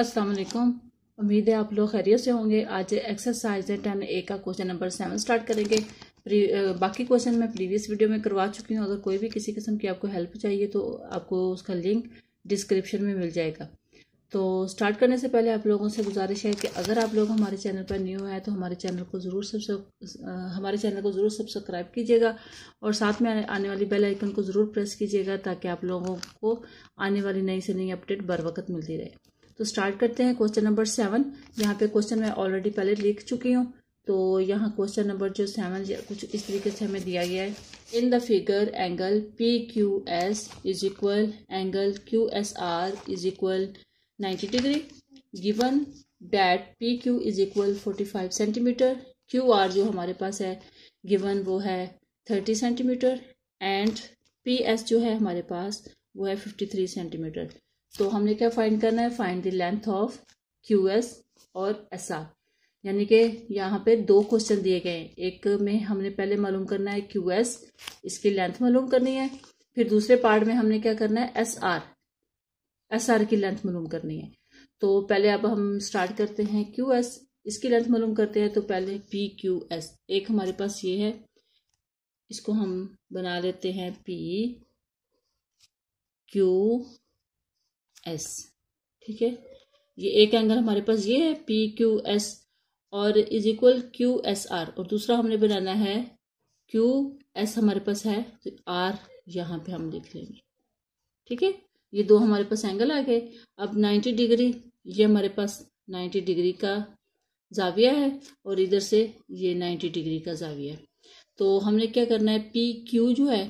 अस्सलाम वालेकुम उम्मीद है आप लोग खैरियत से होंगे आज एक्सरसाइज टेन ए का क्वेश्चन नंबर सेवन स्टार्ट करेंगे बाकी क्वेश्चन मैं प्रीवियस वीडियो में करवा चुकी हूँ अगर कोई भी किसी किस्म की आपको हेल्प चाहिए तो आपको उसका लिंक डिस्क्रिप्शन में मिल जाएगा तो स्टार्ट करने से पहले आप लोगों से गुजारिश है कि अगर आप लोग हमारे चैनल पर न्यू है तो हमारे चैनल को ज़रूर सब्सक्राइब हमारे चैनल को ज़रूर सब्सक्राइब कीजिएगा और साथ में आने वाली बेल आइकन को ज़रूर प्रेस कीजिएगा ताकि आप लोगों को आने वाली नई से नई अपडेट बर वक्त मिलती रहे तो स्टार्ट करते हैं क्वेश्चन नंबर सेवन यहाँ पे क्वेश्चन मैं ऑलरेडी पहले लिख चुकी हूँ तो यहाँ क्वेश्चन नंबर जो सेवन कुछ इस तरीके से हमें दिया गया है in the figure angle P Q S is equal angle Q S R is equal ninety degree given that P Q is equal forty five centimetre Q R जो हमारे पास है गिवन वो है thirty centimetre and P S जो है हमारे पास वो है फिफ्टी थ्री सेंटीमीटर तो हमने क्या फाइंड करना है find the length of Q S और एस आर यानी कि यहाँ पे दो क्वेश्चन दिए गए हैं एक में हमने पहले मालूम करना है क्यू एस इसकी लेंथ मालूम करनी है फिर दूसरे पार्ट में हमने क्या करना है एस आर एस आर की लेंथ मालूम करनी है तो पहले अब हम स्टार्ट करते हैं क्यू एस इसकी लेंथ मालूम करते हैं तो पहले पी क्यू एस एक हमारे पास ये है इसको हम बना लेते हैं पी क्यू एस ठीक है ये एक एंगल हमारे पास ये है पी क्यू एस और is equal Q S R और दूसरा हमने बनाना है क्यू एस हमारे पास है तो आर यहाँ पे हम लिख लेंगे ठीक है ये दो हमारे पास एंगल आ गए अब नाइन्टी डिग्री ये हमारे पास नाइन्टी डिग्री का जाविया है और इधर से ये नाइन्टी डिग्री का जाविया है तो हमने क्या करना है पी क्यू जो है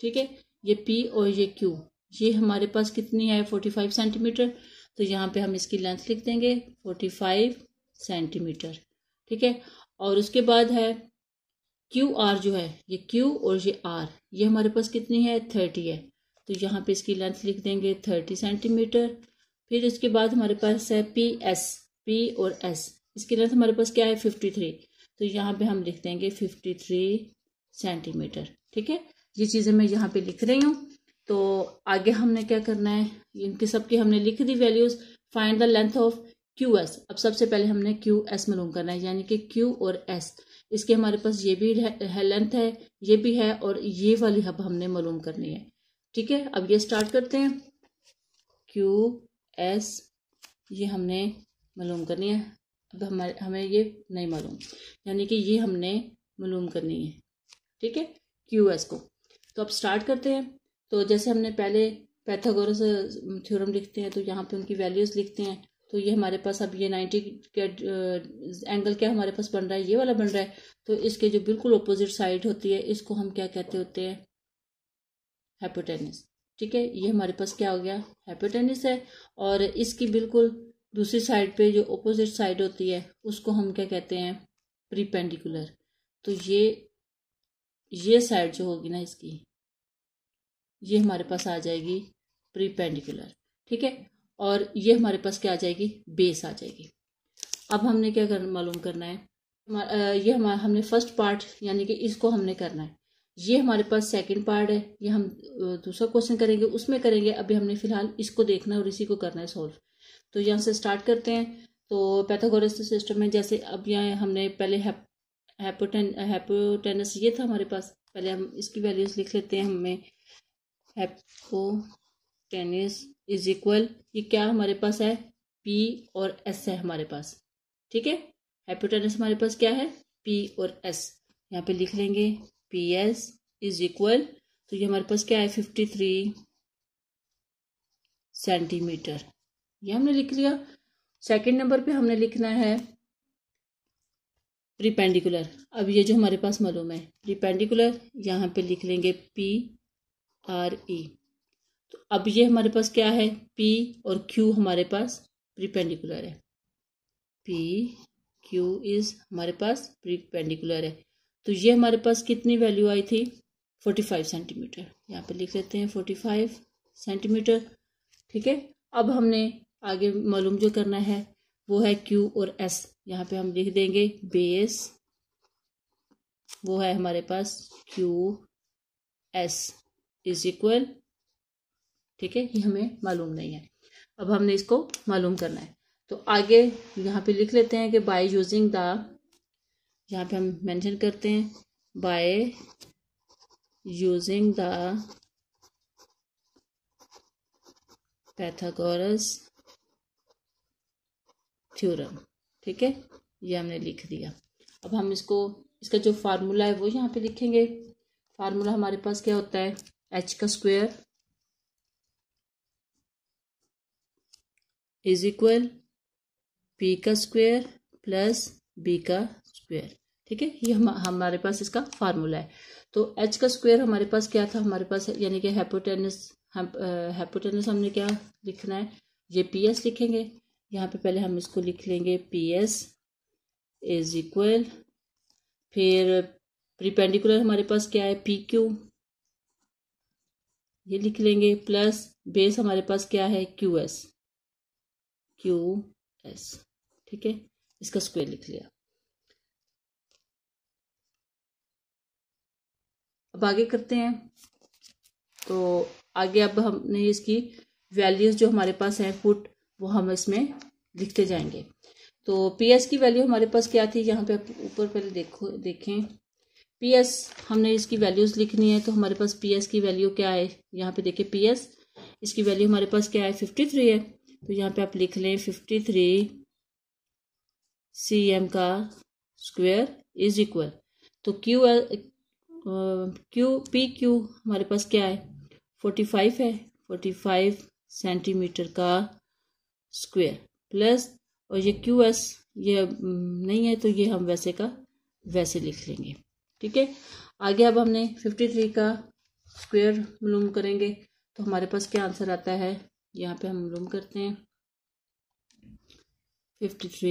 ठीक है ये पी और ये क्यू ये हमारे पास कितनी है फोर्टी फाइव सेंटीमीटर तो यहाँ पे हम इसकी लेंथ लिख देंगे फोर्टी फाइव सेंटीमीटर ठीक है और उसके बाद है क्यू आर जो है ये क्यू और ये आर ये हमारे पास कितनी है थर्टी है तो यहाँ पे इसकी लेंथ लिख देंगे थर्टी सेंटीमीटर फिर उसके बाद हमारे पास है पी एस पी और एस इसकी लेंथ हमारे पास क्या है फिफ्टी थ्री तो यहाँ पे हम लिख देंगे फिफ्टी थ्री सेंटीमीटर ठीक है ये चीज़ें मैं यहाँ पे लिख रही हूँ तो आगे हमने क्या करना है इनकी सबकी हमने लिख दी values find the length of Q S अब सबसे पहले हमने क्यू एस मालूम करना है यानी कि क्यू और एस इसके हमारे पास ये भी है लेंथ है ये भी है और ये वाली हब हमने मालूम करनी है ठीक है अब ये स्टार्ट करते हैं क्यू एस ये हमने मालूम करनी है अब हमारे हमें ये नहीं मालूम यानी कि ये हमने मालूम करनी है ठीक है क्यू एस को तो अब स्टार्ट करते हैं तो जैसे हमने पहले पैथागोरस थ्योरम लिखते हैं तो यहाँ पे उनकी वैल्यूज़ लिखते हैं तो ये हमारे पास अब ये नाइन्टी एंगल क्या हमारे पास बन रहा है ये वाला बन रहा है तो इसके जो बिल्कुल अपोजिट साइड होती है इसको हम क्या कहते होते हैं हैपोटेनिस ठीक है ये हमारे पास क्या हो गया हैपोटेनिस है और इसकी बिल्कुल दूसरी साइड पे जो अपोजिट साइड होती है उसको हम क्या कहते हैं प्रीपेंडिकुलर तो ये ये साइड जो होगी ना इसकी ये हमारे पास आ जाएगी प्रीपेंडिकुलर ठीक है और ये हमारे पास क्या आ जाएगी बेस आ जाएगी अब हमने क्या कर मालूम करना है ये हमारा हमने फर्स्ट पार्ट यानी कि इसको हमने करना है ये हमारे पास सेकंड पार्ट है ये हम दूसरा क्वेश्चन करेंगे उसमें करेंगे अभी हमने फिलहाल इसको देखना है और इसी को करना है सॉल्व तो यहाँ से स्टार्ट करते हैं तो पैथोगोरस सिस्टम में जैसे अब यहाँ हमने पहले हैपोटेन हैपोटेनस ये था हमारे पास पहले हम इसकी वैल्यूज लिख लेते हैं हमें हैप्को टेनिस इज इक्वल ये क्या हमारे पास है पी और एस है हमारे पास ठीक है हैप्पोटेनिस हमारे पास क्या है पी और एस यहाँ पे लिख लेंगे पी एस इज इक्वल तो ये हमारे पास क्या है फिफ्टी थ्री सेंटीमीटर ये हमने लिख लिया सेकेंड नंबर पे हमने लिखना है प्रिपेंडिकुलर अब ये जो हमारे पास मालूम है प्रिपेंडिकुलर यहाँ पे लिख लेंगे पी आर ई तो अब ये हमारे पास क्या है पी और क्यू हमारे पास प्रीपेंडिकुलर है पी क्यू इज हमारे पास प्रीपेंडिकुलर है तो ये हमारे पास कितनी वैल्यू आई थी फोर्टी फाइव सेंटीमीटर यहाँ पे लिख लेते हैं फोर्टी फाइव सेंटीमीटर ठीक है अब हमने आगे मालूम जो करना है वो है क्यू और एस यहाँ पे हम लिख देंगे बेस वो है हमारे पास क्यू एस इज इक्वल ठीक है ये हमें मालूम नहीं है अब हमने इसको मालूम करना है तो आगे यहाँ पे लिख लेते हैं कि बाय यूजिंग द यहाँ पे हम मेंशन करते हैं by using the Pythagoras theorem ठीक है ये हमने लिख दिया अब हम इसको इसका जो फार्मूला है वो यहाँ पे लिखेंगे फार्मूला हमारे पास क्या होता है एच का स्क्वेयर इज इक्वल पी का स्क्वेयर प्लस बी का स्क्वेयर ठीक है ये हम हमारे पास इसका फार्मूला है तो एच का स्क्वेयर हमारे पास क्या था हमारे पास यानी कि हेपोटेनस हेपोटेनस हमने क्या लिखना है ये पी एस लिखेंगे यहाँ पे पहले हम इसको लिख लेंगे पी एस इज इक्वल फिर प्रिपेंडिकुलर हमारे पास क्या है पी क्यू ये लिख लेंगे प्लस बेस हमारे पास क्या है क्यू एस क्यू एस ठीक है इसका स्क्वायर लिख लिया अब आगे करते हैं तो आगे अब हमने इसकी वैल्यूज़ जो हमारे पास है फुट वो हम इसमें लिखते जाएंगे तो पी एस की वैल्यू हमारे पास क्या थी यहाँ पे आप ऊपर पहले देखो देखें पी एस हमने इसकी वैल्यूज़ लिखनी है तो हमारे पास पी एस की वैल्यू क्या है यहाँ पे देखिए पी एस इसकी वैल्यू हमारे पास क्या है फिफ्टी थ्री है तो यहाँ पे आप लिख लें फिफ्टी थ्री सी एम का स्क्वेयर इज इक्वल तो क्यू क्यू पी क्यू हमारे पास क्या है फोर्टी फाइव है फोर्टी फाइव सेंटीमीटर का स्क्वेयर प्लस और ये क्यू एस ये mm, नहीं है तो ये हम वैसे का वैसे लिख लेंगे ठीक है आगे अब हमने फिफ्टी थ्री का स्क्वेयर मलूम करेंगे तो हमारे पास क्या आंसर आता है यहाँ पे हम मालूम करते हैं fifty three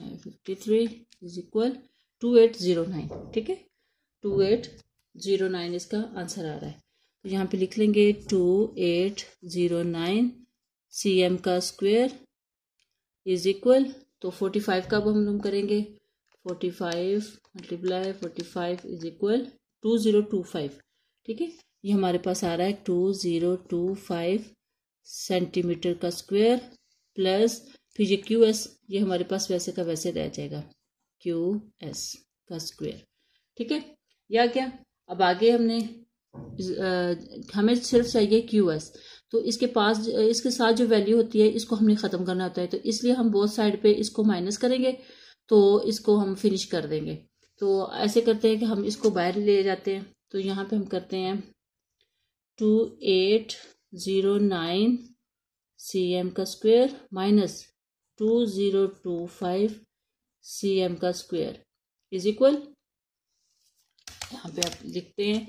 fifty three is equal two eight zero nine ठीक है टू एट ज़ीरो नाइन इसका आंसर आ रहा है तो यहाँ पे लिख लेंगे two eight zero nine C M का स्क्वेयर इज इक्वल तो फोर्टी फाइव का अब हम मालूम करेंगे forty five multiply forty five is equal two zero two five ठीक है ये हमारे पास आ रहा है two zero two five centimetre का स्क्वायर प्लस फिर ये क्यू एस ये हमारे पास वैसे का वैसे रह जाएगा क्यू एस का स्क्वायर ठीक है या क्या अब आगे हमने हमें सिर्फ चाहिए क्यू एस तो इसके पास इसके साथ जो वैल्यू होती है इसको हमने ख़त्म करना होता है तो इसलिए हम बोथ साइड पे इसको माइनस करेंगे तो इसको हम फिनिश कर देंगे तो ऐसे करते हैं कि हम इसको बाहर ले जाते हैं तो यहाँ पे हम करते हैं two eight zero nine C M का square minus two zero two five C M का स्क्वायर इज इक्वल यहाँ पे आप लिखते हैं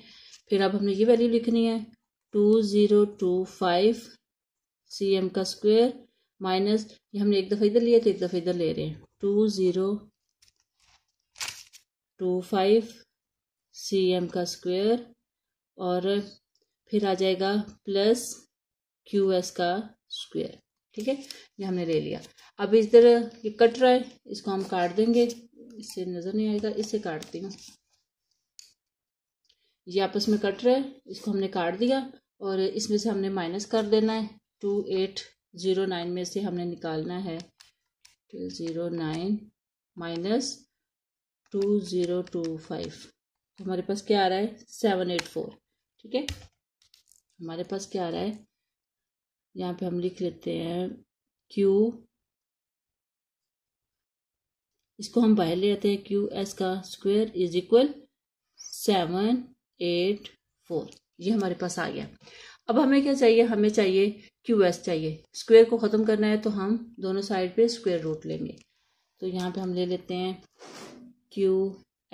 फिर अब हमने ये वैल्यू लिखनी है two zero two five C M का स्क्वायर माइनस ये हमने एक दफ़ा इधर लिया तो एक दफ़ा इधर ले रहे हैं two zero two five C M का स्क्वायर और फिर आ जाएगा प्लस क्यू एस का स्क्वायर ठीक है ये हमने ले लिया अब इस तरह ये कट रहा है इसको हम काट देंगे इससे नज़र नहीं आएगा इसे काटती हूँ ये आपस में कट रहा है इसको हमने काट दिया और इसमें से हमने माइनस कर देना है टू एट ज़ीरो नाइन में से हमने निकालना है till nine minus two zero two five तो हमारे पास क्या आ रहा है सेवन एट फोर ठीक है हमारे पास क्या आ रहा है यहाँ पे हम लिख लेते हैं क्यू इसको हम बाहर ले आते हैं क्यू एस का square is equal seven eight four ये हमारे पास आ गया अब हमें क्या चाहिए हमें चाहिए क्यू एस चाहिए स्क्वेयर को ख़त्म करना है तो हम दोनों साइड पे स्क्वेयर रूट लेंगे तो यहाँ पे हम ले लेते हैं क्यू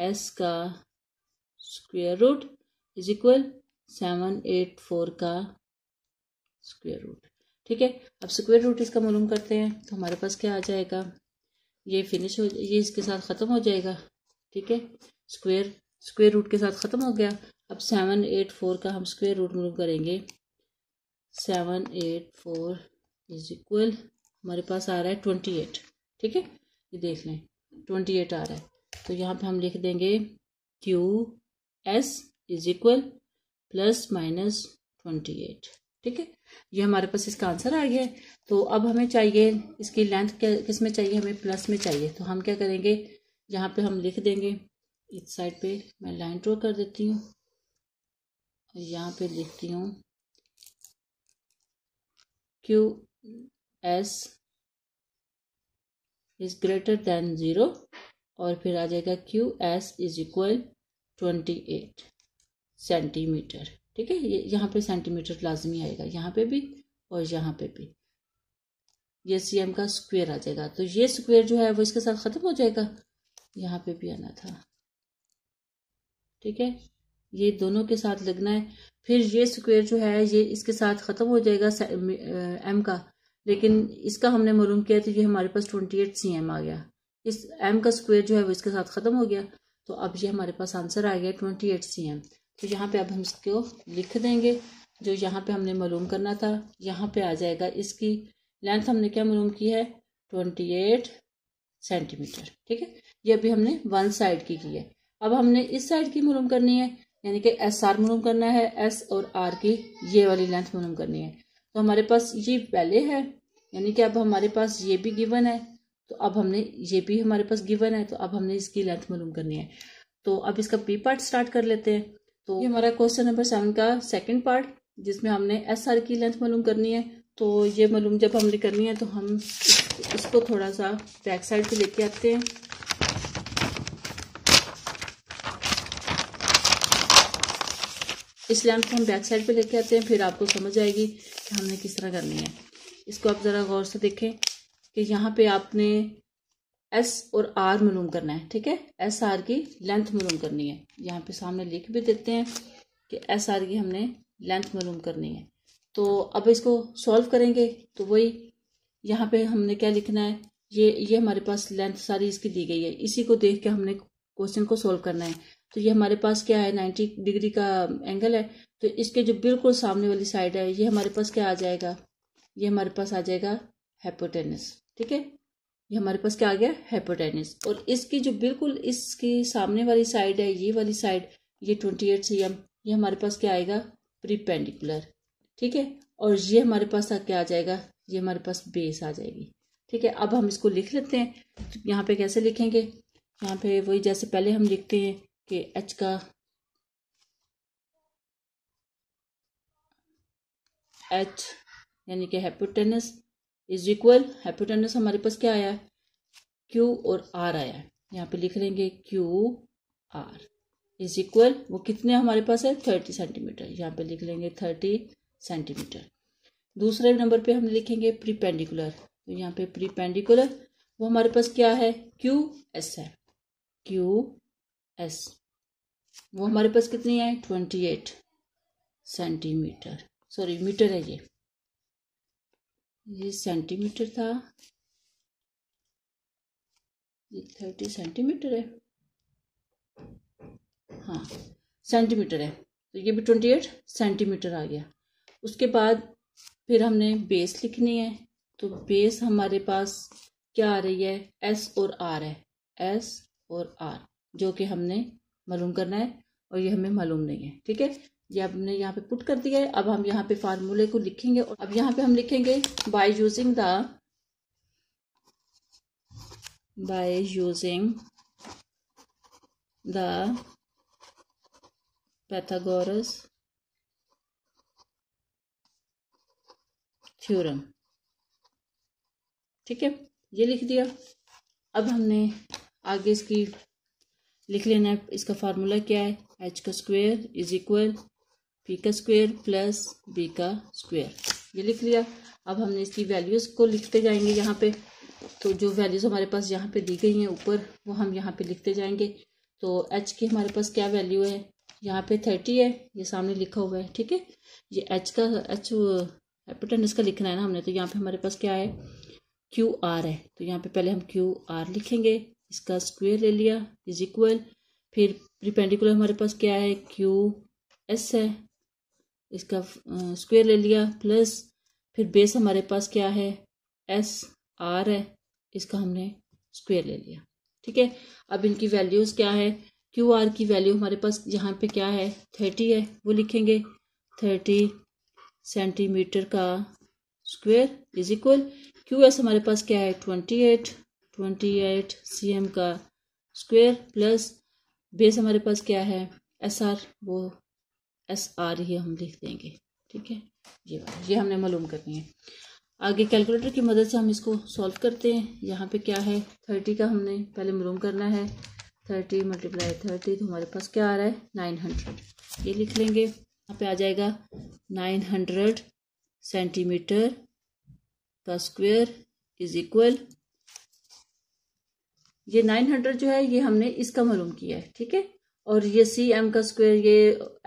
एस का square root is equal seven eight four का स्क्वेयर रूट ठीक है अब स्क्वेयर रूट इसका मालूम करते हैं तो हमारे पास क्या आ जाएगा ये फिनिश हो ये इसके साथ ख़त्म हो जाएगा ठीक है स्क्वेयर स्क्वेयर रूट के साथ ख़त्म हो गया अब सेवन एट फोर का हम स्क्वेयर रूट मालूम करेंगे seven eight four is equal हमारे पास आ रहा है ट्वेंटी एट ठीक है ये देख लें ट्वेंटी एट आ रहा है तो यहाँ पे हम लिख देंगे Q S is equal plus minus twenty eight ठीक है ये हमारे पास इसका आंसर आ गया है तो अब हमें चाहिए इसकी लेंथ किस में चाहिए हमें प्लस में चाहिए तो हम क्या करेंगे यहाँ पे हम लिख देंगे इस साइड पे मैं लाइन ड्रॉ कर देती हूँ यहाँ पे लिखती हूँ Q S is greater than zero और फिर आ जाएगा Q S is equal twenty eight centimetre ठीक है ये यहाँ पे सेंटीमीटर लाजमी आएगा यहाँ पे भी और यहाँ पे भी ये सी एम का स्क्वेयर आ जाएगा तो ये स्क्वेयर जो है वो इसके साथ ख़त्म हो जाएगा यहाँ पे भी आना था ठीक है ये दोनों के साथ लगना है फिर ये स्क्वायर जो है ये इसके साथ ख़त्म हो जाएगा एम का लेकिन इसका हमने मरूम किया तो ये हमारे पास ट्वेंटी एट सी एम आ गया इस एम का स्क्वायर जो है वो इसके साथ ख़त्म हो गया तो अब ये हमारे पास आंसर आ गया ट्वेंटी एट सी एम तो यहाँ पे अब हम इसको लिख देंगे जो यहाँ पे हमने मालूम करना था यहाँ पे आ जाएगा इसकी लेंथ हमने क्या मालूम की है ट्वेंटी एट सेंटीमीटर ठीक है ये अभी हमने वन साइड की की है अब हमने इस साइड की मालूम करनी है यानी कि एस आर मालूम करना है एस और आर की ये वाली लेंथ मालूम करनी है तो हमारे पास ये पहले है यानी कि अब हमारे पास ये भी गिवन है तो अब हमने ये भी हमारे पास गिवन है तो अब हमने इसकी लेंथ मालूम करनी है तो अब इसका पी पार्ट स्टार्ट कर लेते हैं तो ये हमारा क्वेश्चन नंबर सेवन का सेकेंड पार्ट जिसमें हमने एस आर की लेंथ मालूम करनी है तो ये मालूम जब हमने करनी है तो हम इसको थोड़ा सा बैक साइड पे लेके आते हैं इस लेंथ को हम बैक साइड पे लेके आते हैं फिर आपको समझ आएगी कि हमने किस तरह करनी है इसको आप ज़रा गौर से देखें कि यहाँ पे आपने एस और आर मलूम करना है ठीक है एस आर की लेंथ मलूम करनी है यहाँ पे सामने लिख भी देते हैं कि एस आर की हमने लेंथ मलूम करनी है तो अब इसको सॉल्व करेंगे तो वही यहाँ पे हमने क्या लिखना है ये ये हमारे पास लेंथ सारी इसकी दी गई है इसी को देख के हमने क्वेश्चन को सॉल्व करना है तो ये हमारे पास क्या है नाइन्टी डिग्री का एंगल है तो इसके जो बिल्कुल सामने वाली साइड है ये हमारे पास क्या आ जाएगा ये हमारे पास आ जाएगा हेपोटेनिस ठीक है ये हमारे पास क्या आ गया हेपोटेनिस और इसकी जो बिल्कुल इसकी सामने वाली साइड है ये वाली साइड ये ट्वेंटी एट सी एम ये हमारे पास क्या आएगा प्रीपेंडिकुलर ठीक है और ये हमारे पास क्या आ जाएगा ये हमारे पास बेस आ जाएगी ठीक है अब हम इसको लिख लेते हैं तो यहाँ पे कैसे लिखेंगे यहाँ पे वही जैसे पहले हम लिखते हैं के एच का एच यानी कि हेपोटेनस इज इक्वल हैपोटेनस हमारे पास क्या आया है क्यू और आर आया है यहाँ पे लिख लेंगे क्यू आर इज इक्वल वो कितने हमारे पास है थर्टी सेंटीमीटर यहाँ पे लिख लेंगे थर्टी सेंटीमीटर दूसरे नंबर पे हम लिखेंगे प्रीपेंडिकुलर तो यहाँ पे प्रीपेंडिकुलर वो हमारे पास क्या है क्यू एस है क्यू एस वो हमारे पास कितनी है twenty eight centimetre sorry metre है ये ये सेंटीमीटर था ये थर्टी सेंटीमीटर है हाँ सेंटीमीटर है तो ये भी ट्वेंटी एट सेंटीमीटर आ गया उसके बाद फिर हमने बेस लिखनी है तो बेस हमारे पास क्या आ रही है एस और आर है एस और आर जो कि हमने मालूम करना है और ये हमें मालूम नहीं है ठीक है ये हमने यहाँ पे पुट कर दिया है अब हम यहाँ पे फार्मूले को लिखेंगे और अब यहाँ पे हम लिखेंगे by using the by using the Pythagoras theorem ठीक है ये लिख दिया अब हमने आगे इसकी लिख लेना इसका फार्मूला क्या है एच का स्क्वायर इज इक्वल पी का स्क्वायर प्लस बी का स्क्वायर ये लिख लिया अब हमने इसकी वैल्यूज़ को लिखते जाएंगे यहाँ पे तो जो वैल्यूज़ हमारे पास यहाँ पे दी गई हैं ऊपर वो हम यहाँ पे लिखते जाएंगे तो एच की हमारे पास क्या वैल्यू है यहाँ पे थर्टी है ये सामने लिखा हुआ है ठीक है ये एच का एच एपिटन का लिखना है ना हमने तो यहाँ पे हमारे पास क्या है क्यू आर है तो यहाँ पे पहले हम क्यू आर लिखेंगे इसका स्क्वेयर ले लिया इज इक्वल फिर प्रिपेंडिकुलर हमारे पास क्या है क्यू एस है इसका स्क्वेयर ले लिया प्लस फिर बेस हमारे पास क्या है एस आर है इसका हमने स्क्वेयर ले लिया ठीक है अब इनकी वैल्यूज़ क्या है क्यू आर की वैल्यू हमारे पास यहाँ पे क्या है थर्टी है वो लिखेंगे थर्टी सेंटीमीटर का square is equal Q S हमारे पास क्या है twenty eight twenty eight C M का स्क्वायर प्लस बेस हमारे पास क्या है एस आर वो एस आर ही हम लिख देंगे ठीक है ये बात ये हमने मालूम करनी है आगे कैलकुलेटर की मदद से हम इसको सॉल्व करते हैं यहाँ पे क्या है थर्टी का हमने पहले मालूम करना है थर्टी मल्टीप्लाई थर्टी तो हमारे पास क्या आ रहा है नाइन हंड्रेड ये लिख लेंगे यहाँ पे आ जाएगा नाइन हंड्रेड सेंटीमीटर का स्क्वेयर इज इक्वल ये नाइन हंड्रेड जो है ये हमने इसका मालूम किया है ठीक है और ये सी एम का स्क्वायर ये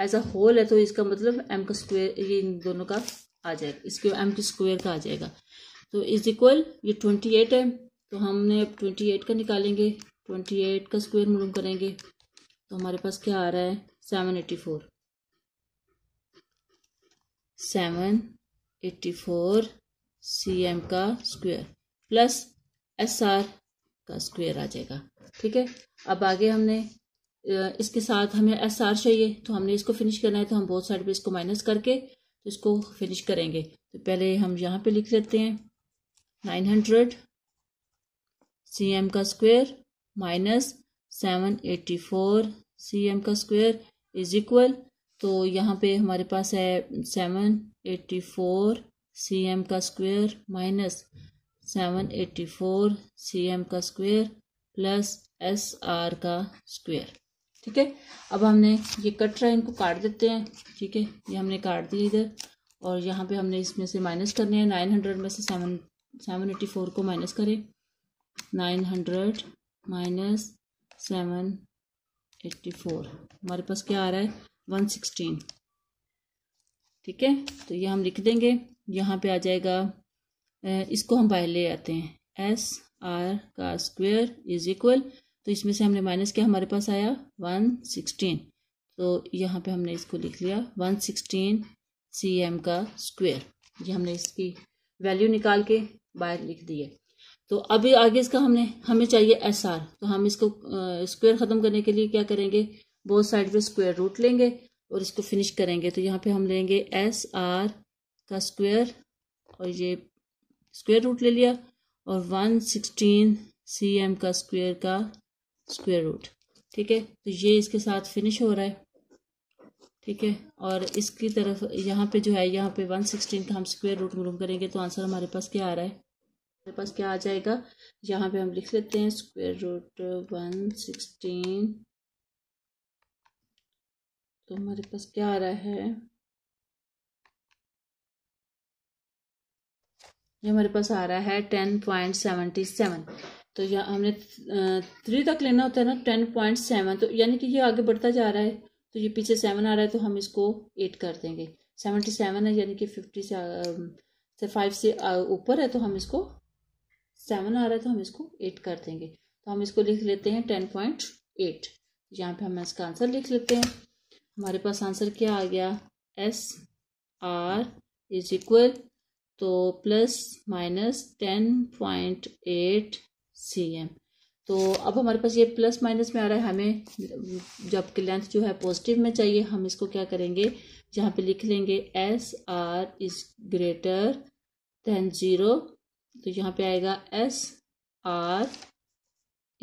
एज अ होल है तो इसका मतलब एम का स्क्वायर ये इन दोनों का आ जाएगा इसके एम के स्क्वायर का आ जाएगा तो इज इक्वल ये ट्वेंटी एट है तो हमने अब ट्वेंटी एट का निकालेंगे ट्वेंटी एट का स्क्वायर मालूम करेंगे तो हमारे पास क्या आ रहा है seven eighty four seven eighty four C M का स्क्वायर प्लस एस आर का स्क्वायर आ जाएगा ठीक है अब आगे हमने इसके साथ हमें एस आर चाहिए तो हमने इसको फिनिश करना है तो हम बहुत साइड पे इसको माइनस करके तो इसको फिनिश करेंगे तो पहले हम यहाँ पे लिख लेते हैं नाइन हंड्रेड सी एम का square minus seven eighty four C M का स्क्वायर इज इक्वल तो यहाँ पे हमारे पास है seven eighty four C M का square minus seven eighty four C M का स्क्वेयर प्लस एस आर का स्क्वेयर ठीक है अब हमने ये कट रहा है इनको काट देते हैं ठीक है ये हमने काट दिए इधर और यहाँ पे हमने इसमें से माइनस करने हैं नाइन हंड्रेड में से सेवन सेवन एट्टी फोर को माइनस करें nine hundred minus seven eighty four हमारे पास क्या आ रहा है वन सिक्सटीन ठीक है तो ये हम लिख देंगे यहाँ पे आ जाएगा इसको हम बाहर ले आते हैं एस आर का स्क्वेयर इज इक्वल तो इसमें से हमने माइनस किया हमारे पास आया वन सिक्सटीन तो यहाँ पे हमने इसको लिख लिया वन सिक्सटीन सी एम का स्क्वेयर ये हमने इसकी वैल्यू निकाल के बाहर लिख दी है तो अभी आगे इसका हमने हमें चाहिए एस आर तो हम इसको स्क्वेयर ख़त्म करने के लिए क्या करेंगे बहुत साइड पे स्क्वेयर रूट लेंगे और इसको फिनिश करेंगे तो यहाँ पे हम लेंगे एस आर का स्क्वेयर और ये स्क्वेयर रूट ले लिया और वन सिक्सटीन सी एम का स्क्वेयर का स्क्वायर रूट ठीक है तो ये इसके साथ फिनिश हो रहा है ठीक है और इसकी तरफ यहाँ पे जो है यहाँ पे वन सिक्सटीन का हम स्क्वेयर रूट मालूम करेंगे तो आंसर हमारे पास क्या आ रहा है हमारे पास क्या आ जाएगा यहाँ पे हम लिख लेते हैं स्क्वेयर रूट वन सिक्सटीन तो हमारे पास क्या आ रहा है ये हमारे पास आ रहा है टेन पॉइंट सेवेंटी सेवन तो यहाँ हमने थ्री तक लेना होता है ना टेन पॉइंट सेवन तो यानी कि ये आगे बढ़ता जा रहा है तो ये पीछे सेवन आ रहा है तो हम इसको एट कर देंगे सेवेंटी सेवन है यानी कि फिफ्टी से फाइव से ऊपर है तो हम इसको सेवन आ रहा है तो हम इसको एट कर देंगे तो हम इसको लिख लेते हैं टेन पॉइंट एट यहाँ पर हम इसका आंसर लिख लेते हैं हमारे पास आंसर क्या आ गया एस आर इज इक्वल तो plus minus ten point eight C M तो अब हमारे पास ये प्लस माइनस में आ रहा है हमें जबकि लेंथ जो है पॉजिटिव में चाहिए हम इसको क्या करेंगे यहाँ पे लिख लेंगे S R is greater than zero तो यहाँ पे आएगा S R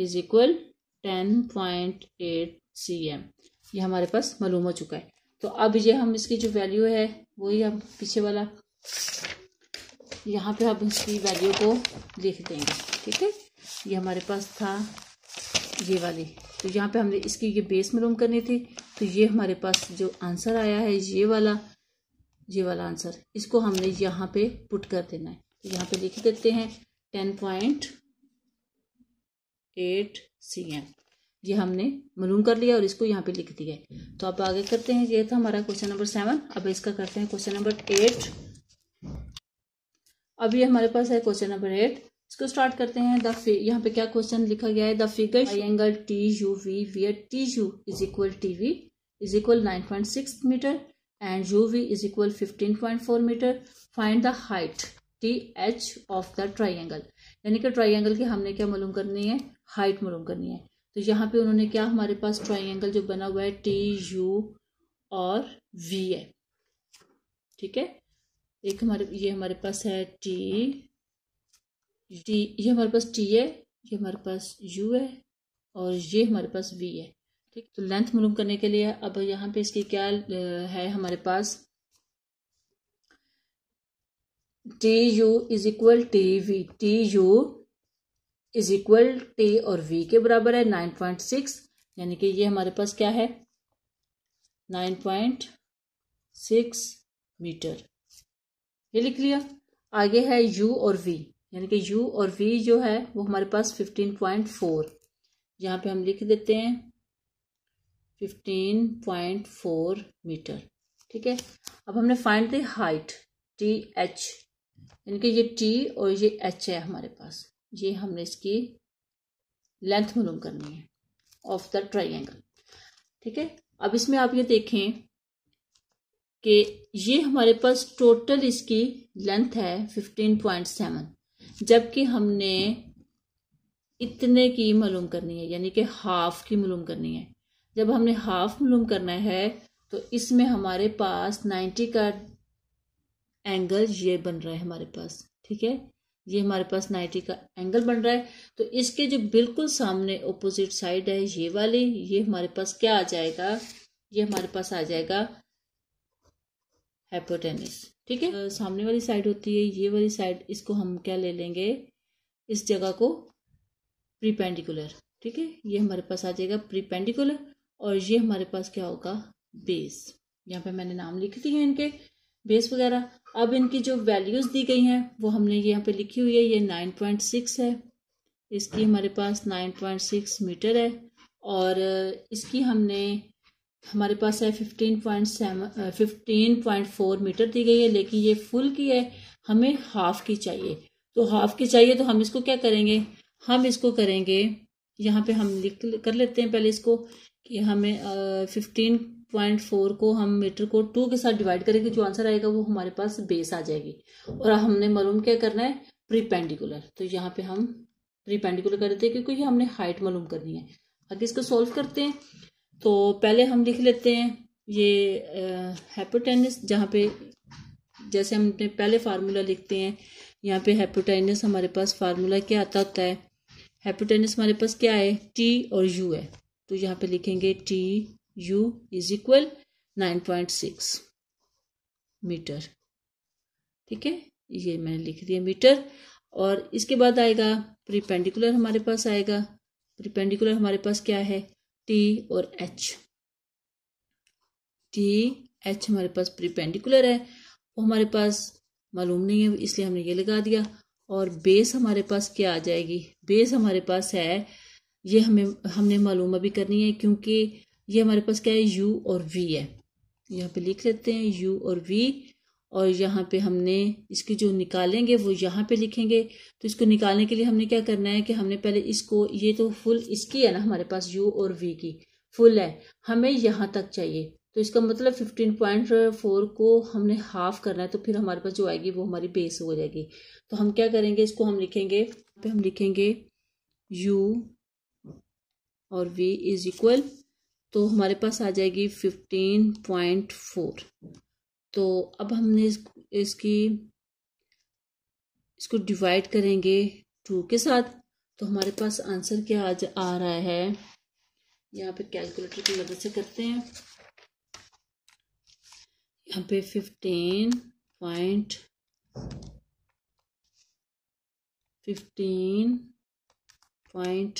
is equal ten point eight C M ये हमारे पास मालूम हो चुका है तो अब ये हम इसकी जो वैल्यू है वही हम पीछे वाला यहाँ पे हम इसकी वैल्यू को लिख देंगे ठीक है ये हमारे पास था ये वाली तो यहाँ पे हमने इसकी ये बेस मालूम करनी थी तो ये हमारे पास जो आंसर आया है ये वाला ये वाला आंसर इसको हमने यहाँ पे पुट कर देना है तो यहाँ पे लिख देते हैं ten point eight C M ये हमने मालूम कर लिया और इसको यहाँ पे लिख दिया है तो आप आगे करते हैं ये था हमारा क्वेश्चन नंबर सेवन अब इसका करते हैं क्वेश्चन नंबर एट अभी हमारे पास है क्वेश्चन नंबर एट इसको स्टार्ट करते हैं द यहाँ पे क्या क्वेश्चन लिखा गया है the figure angle T U V where T U is equal T V is equal nine point six metre and U V is equal fifteen point four metre find the height T H of the triangle यानी कि triangle की हमने क्या मालूम करनी है height मालूम करनी है तो यहाँ पे उन्होंने क्या हमारे पास ट्राइंगल जो बना हुआ है टी यू और वी है ठीक है एक हमारे ये हमारे पास है टी डी ये हमारे पास टी है ये हमारे पास यू है और ये हमारे पास वी है ठीक तो लेंथ मालूम करने के लिए अब यहाँ पे इसकी क्या है हमारे पास T U is equal T V T U is equal T और वी के बराबर है नाइन पॉइंट सिक्स यानी कि ये हमारे पास क्या है नाइन पॉइंट सिक्स मीटर ये लिख लिया आगे है यू और वी यानी कि यू और वी जो है वो हमारे पास फिफ्टीन पॉइंट फोर यहाँ पे हम लिख देते हैं फिफ्टीन पॉइंट फोर मीटर ठीक है अब हमने find the height T H यानी कि ये टी और ये एच है हमारे पास ये हमने इसकी लेंथ मालूम करनी है ऑफ द ट्राइंगल ठीक है अब इसमें आप ये देखें कि ये हमारे पास टोटल इसकी लेंथ है फिफ्टीन पॉइंट सेवन जबकि हमने इतने की मालूम करनी है यानी कि हाफ की मालूम करनी है जब हमने हाफ मालूम करना है तो इसमें हमारे पास नाइन्टी का एंगल ये बन रहा है हमारे पास ठीक है ये हमारे पास नाइन्टी का एंगल बन रहा है तो इसके जो बिल्कुल सामने ओपोजिट साइड है ये वाली ये हमारे पास क्या आ जाएगा ये हमारे पास आ जाएगा हाइपोटेनिस ठीक है सामने वाली साइड होती है ये वाली साइड इसको हम क्या ले लेंगे इस जगह को प्रीपेंडिकुलर ठीक है ये हमारे पास आ जाएगा प्रीपेंडिकुलर और ये हमारे पास क्या होगा बेस यहाँ पे मैंने नाम लिख दिए हैं इनके बेस वगैरह अब इनकी जो वैल्यूज़ दी गई हैं वो हमने यहाँ पे लिखी हुई है ये नाइन पॉइंट सिक्स है इसकी हमारे पास नाइन पॉइंट सिक्स मीटर है और इसकी हमने हमारे पास है fifteen point seven fifteen point four metre दी गई है लेकिन ये फुल की है हमें हाफ की चाहिए तो हाफ की चाहिए तो हम इसको क्या करेंगे हम इसको करेंगे यहाँ पे हम लिख कर लेते हैं पहले इसको कि हमें फिफ्टीन पॉइंट फोर को हम मीटर को टू के साथ डिवाइड करेंगे जो आंसर आएगा वो हमारे पास बेस आ जाएगी और हमने मालूम क्या करना है प्रीपेंडिकुलर तो यहाँ पे हम प्रीपेंडिकुलर कर देते हैं क्योंकि हमने हाइट मालूम करनी है अगर इसको सॉल्व करते हैं तो पहले हम लिख लेते हैं ये हेपोटेनिस जहाँ पे जैसे हम अपने पहले फार्मूला लिखते हैं यहाँ पे हेपोटेनिस हमारे पास फार्मूला क्या आता होता है हेपोटेनिस हमारे पास क्या है टी और यू है तो यहाँ पे लिखेंगे T U is equal nine point six metre ठीक है ये मैंने लिख दिया मीटर और इसके बाद आएगा प्रिपेंडिकुलर हमारे पास आएगा प्रिपेंडिकुलर हमारे पास क्या है टी और एच टी एच हमारे पास प्रिपेंडिकुलर है वो हमारे पास मालूम नहीं है इसलिए हमने ये लगा दिया और बेस हमारे पास क्या आ जाएगी बेस हमारे पास है ये हमें हमने मालूम अभी करनी है क्योंकि ये हमारे पास क्या है यू और वी है यहाँ पे लिख लेते हैं यू और वी और यहाँ पे हमने इसकी जो निकालेंगे वो यहाँ पे लिखेंगे तो इसको निकालने के लिए हमने क्या करना है कि हमने पहले इसको ये तो फुल इसकी है ना हमारे पास यू और वी की फुल है हमें यहाँ तक चाहिए तो इसका मतलब फिफ्टीन पॉइंट फोर को हमने हाफ करना है तो फिर हमारे पास जो आएगी वो हमारी बेस हो जाएगी तो हम क्या करेंगे इसको हम लिखेंगे पे हम लिखेंगे यू और वी इज इक्वल तो हमारे पास आ जाएगी फिफ्टीन पॉइंट फोर तो अब हमने इस, इसकी इसको डिवाइड करेंगे टू के साथ तो हमारे पास आंसर क्या आज आ रहा है यहाँ पे कैलकुलेटर की मदद से करते हैं यहाँ पे fifteen point fifteen point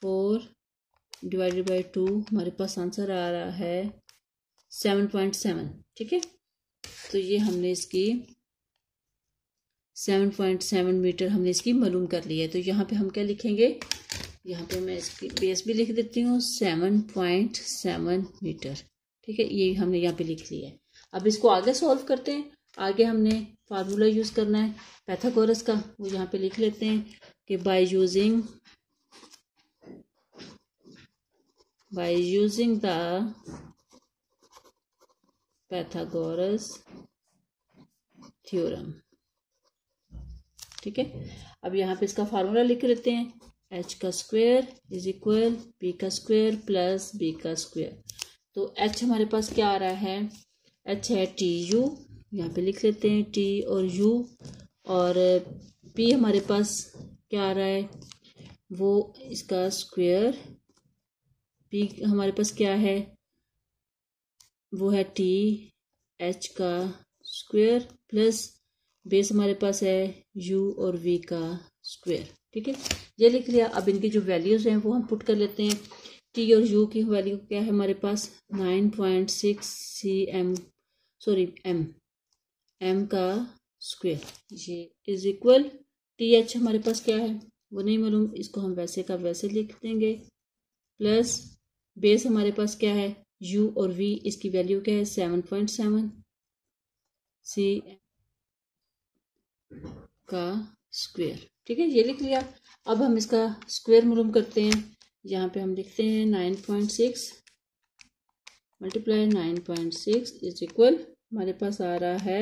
four divided by two हमारे पास आंसर आ रहा है सेवन पॉइंट सेवन ठीक है तो ये हमने इसकी सेवन पॉइंट सेवन मीटर हमने इसकी मालूम कर ली है तो यहाँ पे हम क्या लिखेंगे यहाँ पे मैं इसकी बेस भी लिख देती हूँ सेवन पॉइंट सेवन मीटर ठीक है ये हमने यहाँ पे लिख लिया है अब इसको आगे सॉल्व करते हैं आगे हमने फार्मूला यूज़ करना है पैथागोरस का वो यहाँ पे लिख लेते हैं कि by using by using the Pythagoras theorem ठीक है अब यहाँ पे इसका फार्मूला लिख लेते हैं एच का स्क्वेयर इज इक्वल बी का स्क्वायर प्लस बी का स्क्वेयर तो एच हमारे पास क्या आ रहा है एच है टी यू यहाँ पे लिख लेते हैं टी और यू और पी हमारे पास क्या आ रहा है वो इसका स्क्वेयर पी हमारे पास क्या है वो है टी एच का स्क्वेयर प्लस बेस हमारे पास है यू और वी का स्क्वायर ठीक है ये लिख लिया अब इनकी जो वैल्यूज़ हैं वो हम पुट कर लेते हैं टी और यू की वैल्यू क्या है हमारे पास nine point six C M sorry M M का स्क्वायर ये इज इक्वल टी एच हमारे पास क्या है वो नहीं मालूम इसको हम वैसे का वैसे लिख देंगे प्लस बेस हमारे पास क्या है यू और वी इसकी वैल्यू क्या है seven point seven C M का स्क्वेयर ठीक है ये लिख लिया अब हम इसका स्क्वेयर मरूम करते हैं यहाँ पे हम लिखते हैं nine point six multiply nine point six is equal हमारे पास आ रहा है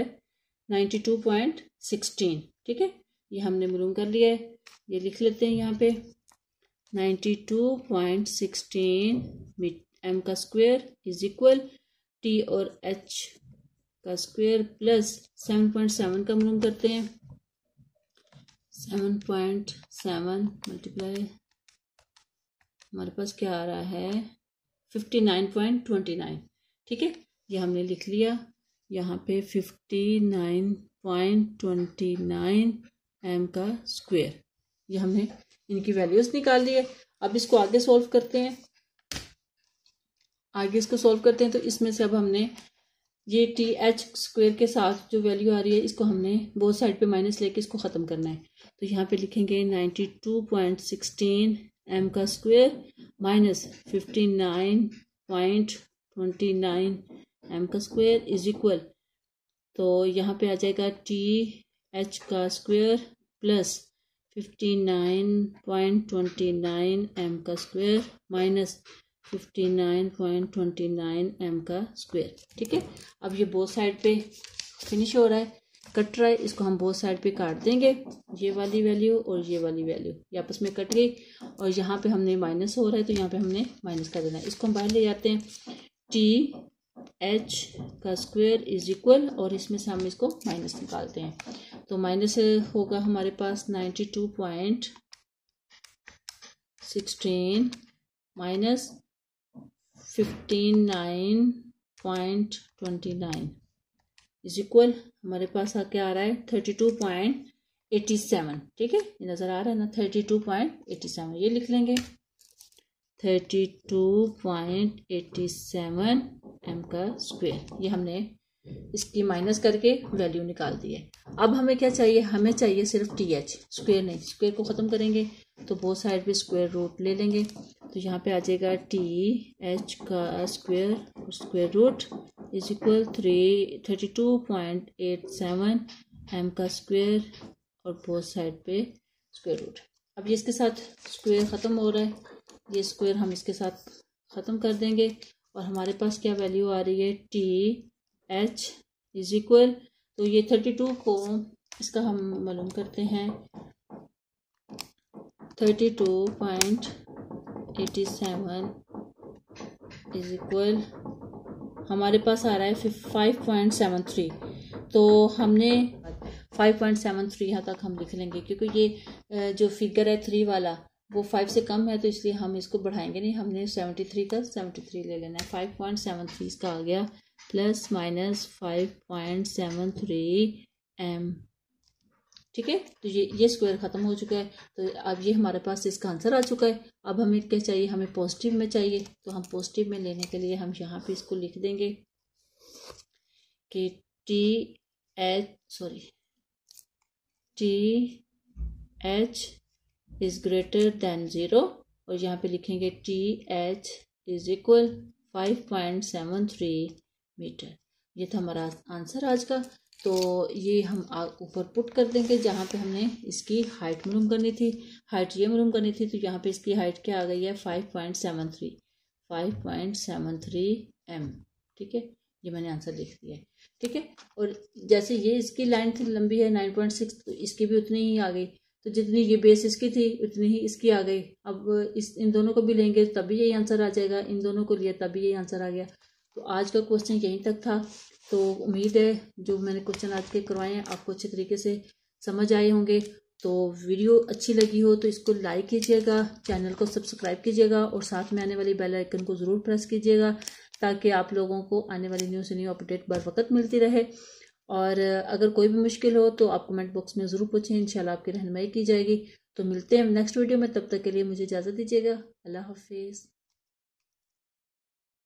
नाइन्टी टू पॉइंट सिक्सटीन ठीक है ये हमने मरूम कर लिया है ये लिख लेते हैं यहाँ पे ninety two point sixteen M का स्क्वेयर इज इक्वल टी और एच का square plus seven point seven का मरूम करते हैं सेवन पॉइंट सेवन मल्टीप्लाई हमारे पास क्या आ रहा है fifty nine point twenty nine ठीक है ये हमने लिख लिया यहाँ पे fifty nine point twenty nine M का स्क्वेयर ये हमने इनकी वैल्यूज निकाल लिए अब इसको आगे सॉल्व करते हैं आगे इसको सॉल्व करते हैं तो इसमें से अब हमने ये टी एच स्क्वेयर के साथ जो वैल्यू आ रही है इसको हमने बोथ साइड पे माइनस लेके इसको ख़त्म करना है तो यहाँ पे लिखेंगे ninety two point sixteen M का square minus fifty nine point twenty nine M का स्क्वेयर इज इक्वल तो यहाँ पे आ जाएगा टी एच का square plus fifty nine point twenty nine M का square minus fifty nine point twenty nine M का स्क्वायर ठीक है अब ये बोथ साइड पे फिनिश हो रहा है कट रहा है इसको हम बोथ साइड पे काट देंगे ये वाली वैल्यू और ये वाली वैल्यू ये आपस में कट गई और यहाँ पे हमने माइनस हो रहा है तो यहाँ पे हमने माइनस कर देना है इसको हम बाहर ले जाते हैं टी एच का स्क्वायर इज इक्वल और इसमें से हम इसको माइनस निकालते हैं तो माइनस होगा हमारे पास ninety two point sixteen minus fifteen nine point twenty nine is equal हमारे पास आ क्या आ रहा है thirty two point eighty seven ठीक है ये नज़र आ रहा है ना thirty two point eighty seven ये लिख लेंगे thirty two point eighty seven M का स्क्वेयर ये हमने इसकी माइनस करके वैल्यू निकाल दी है अब हमें क्या चाहिए हमें चाहिए सिर्फ टी एच स्क्वेयर नहीं स्क्वेयर को ख़त्म करेंगे तो बहुत साइड पे स्क्वायर रूट ले लेंगे तो यहाँ पे आ जाएगा टी एच का square square root is equal three thirty two point eight seven M का स्क्वायर और बहुत साइड पे स्क्वायर रूट अब ये इसके साथ स्क्वायर ख़त्म हो रहा है ये स्क्वायर हम इसके साथ ख़त्म कर देंगे और हमारे पास क्या वैल्यू आ रही है टी एच इज इक्वल तो ये थर्टी टू को इसका हम मालूम करते हैं thirty two point eighty seven is equal हमारे पास आ रहा है फाइव पॉइंट सेवन थ्री तो हमने फाइव पॉइंट सेवन थ्री यहाँ तक हम लिख लेंगे क्योंकि ये जो फिगर है थ्री वाला वो फाइव से कम है तो इसलिए हम इसको बढ़ाएंगे नहीं हमने सेवेंटी थ्री का सेवेंटी थ्री ले लेना है फाइव पॉइंट सेवन थ्री इसका आ गया plus minus five point seven three M ठीक है तो ये ये स्क्वायर ख़त्म हो चुका है तो अब ये हमारे पास इसका आंसर आ चुका है अब हमें क्या चाहिए हमें पॉजिटिव में चाहिए तो हम पॉजिटिव में लेने के लिए हम यहाँ पे इसको लिख देंगे कि T H sorry T H is greater than zero और यहाँ पे लिखेंगे T H is equal five point seven three metre ये था हमारा आंसर आज का तो ये हम ऊपर पुट कर देंगे जहाँ पे हमने इसकी हाइट मरूम करनी थी हाइट ये मरूम करनी थी तो यहाँ पे इसकी हाइट क्या आ गई है five point seven three five point seven three M ठीक है ये मैंने आंसर लिख दिया है ठीक है और जैसे ये इसकी लाइन थी लंबी है नाइन पॉइंट सिक्स तो इसकी भी उतनी ही आ गई तो जितनी ये बेस इसकी थी उतनी ही इसकी आ गई अब इस इन दोनों को भी लेंगे तभी यही आंसर आ जाएगा इन दोनों को लिया तभी यही आंसर आ गया तो आज का क्वेश्चन यहीं तक था तो उम्मीद है जो मैंने क्वेश्चन आज के करवाए हैं आपको अच्छे तरीके से समझ आए होंगे तो वीडियो अच्छी लगी हो तो इसको लाइक कीजिएगा चैनल को सब्सक्राइब कीजिएगा और साथ में आने वाली बेल आइकन को ज़रूर प्रेस कीजिएगा ताकि आप लोगों को आने वाली न्यू से न्यू अपडेट बर वक्त मिलती रहे और अगर कोई भी मुश्किल हो तो आप कमेंट बॉक्स में ज़रूर पूछें इंशाल्लाह आपकी रहनमई की जाएगी तो मिलते हैं नेक्स्ट वीडियो में तब तक के लिए मुझे इजाज़त दीजिएगा अल्लाह हाफिज़